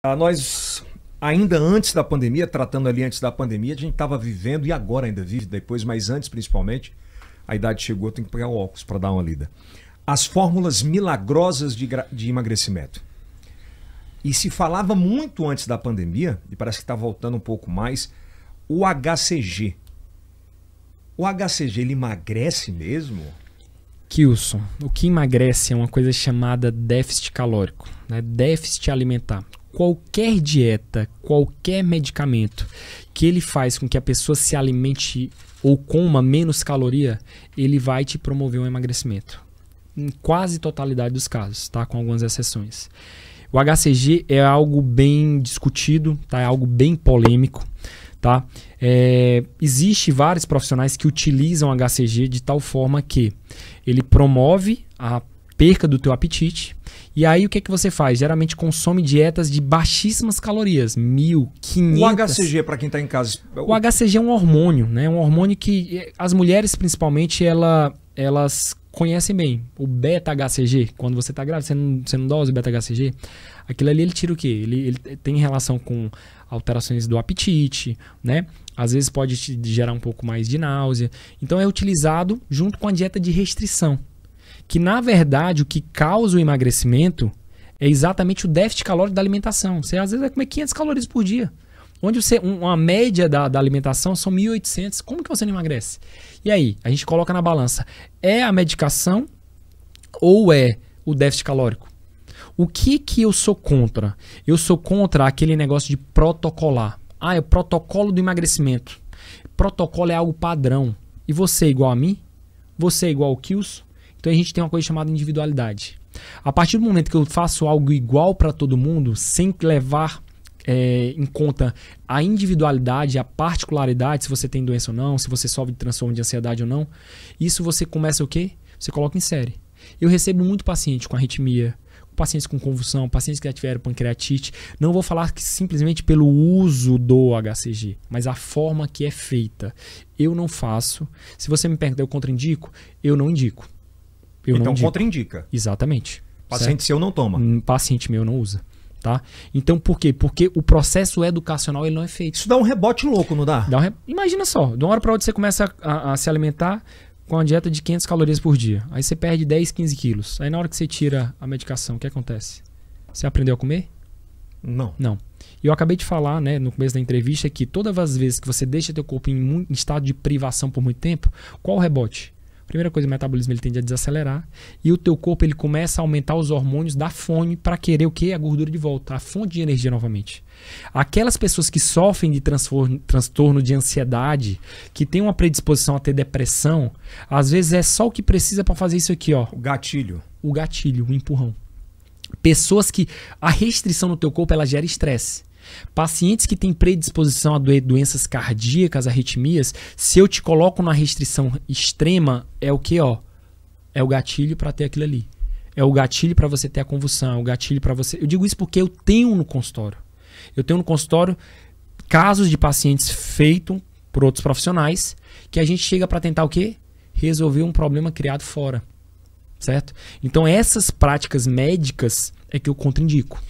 Ah, nós, ainda antes da pandemia, tratando ali antes da pandemia, a gente estava vivendo, e agora ainda vive depois, mas antes principalmente, a idade chegou, tem que pegar o óculos para dar uma lida. As fórmulas milagrosas de, de emagrecimento. E se falava muito antes da pandemia, e parece que está voltando um pouco mais, o HCG. O HCG, ele emagrece mesmo? Kilson, o que emagrece é uma coisa chamada déficit calórico, né? déficit alimentar qualquer dieta, qualquer medicamento que ele faz com que a pessoa se alimente ou coma menos caloria, ele vai te promover um emagrecimento. Em quase totalidade dos casos, tá? Com algumas exceções. O HCG é algo bem discutido, tá? É algo bem polêmico, tá? É, existe vários profissionais que utilizam HCG de tal forma que ele promove a perca do teu apetite. E aí o que é que você faz? Geralmente consome dietas de baixíssimas calorias, 1500. O HCG para quem está em casa. É o HCG é um hormônio, né? É um hormônio que eh, as mulheres principalmente ela, elas conhecem bem. O beta HCG, quando você está grávida, você não, você não dose beta HCG. Aquilo ali ele tira o quê? Ele, ele tem relação com alterações do apetite, né? Às vezes pode te gerar um pouco mais de náusea. Então é utilizado junto com a dieta de restrição que na verdade o que causa o emagrecimento é exatamente o déficit calórico da alimentação. Você às vezes vai comer 500 calorias por dia. Onde você, uma média da, da alimentação são 1.800. Como que você não emagrece? E aí, a gente coloca na balança. É a medicação ou é o déficit calórico? O que que eu sou contra? Eu sou contra aquele negócio de protocolar. Ah, é o protocolo do emagrecimento. Protocolo é algo padrão. E você é igual a mim? Você é igual ao Kilson? Então a gente tem uma coisa chamada individualidade. A partir do momento que eu faço algo igual para todo mundo, sem levar é, em conta a individualidade, a particularidade, se você tem doença ou não, se você sofre de transtorno de ansiedade ou não, isso você começa o quê? Você coloca em série. Eu recebo muito paciente com arritmia, pacientes com convulsão, pacientes que já tiveram pancreatite. Não vou falar que simplesmente pelo uso do HCG, mas a forma que é feita. Eu não faço. Se você me pergunta, eu contraindico? Eu não indico. Eu então contraindica. Exatamente. Paciente certo? seu não toma. Um paciente meu não usa. Tá? Então por quê? Porque o processo educacional ele não é feito. Isso dá um rebote louco, não dá? dá um re... Imagina só, de uma hora para outra você começa a, a, a se alimentar com uma dieta de 500 calorias por dia. Aí você perde 10, 15 quilos. Aí na hora que você tira a medicação, o que acontece? Você aprendeu a comer? Não. Não. E eu acabei de falar, né, no começo da entrevista, que todas as vezes que você deixa teu corpo em, em estado de privação por muito tempo, qual o rebote? Primeira coisa, o metabolismo ele tende a desacelerar e o teu corpo ele começa a aumentar os hormônios da fome para querer o quê? A gordura de volta, a fonte de energia novamente. Aquelas pessoas que sofrem de transtorno de ansiedade, que têm uma predisposição a ter depressão, às vezes é só o que precisa para fazer isso aqui, ó. O gatilho. O gatilho, o empurrão. Pessoas que a restrição no teu corpo ela gera estresse. Pacientes que têm predisposição a doenças cardíacas, arritmias, se eu te coloco numa restrição extrema, é o que, ó? É o gatilho para ter aquilo ali. É o gatilho para você ter a convulsão, é o gatilho para você. Eu digo isso porque eu tenho no consultório. Eu tenho no consultório casos de pacientes feitos por outros profissionais que a gente chega para tentar o quê? Resolver um problema criado fora certo? Então essas práticas médicas é que eu contraindico.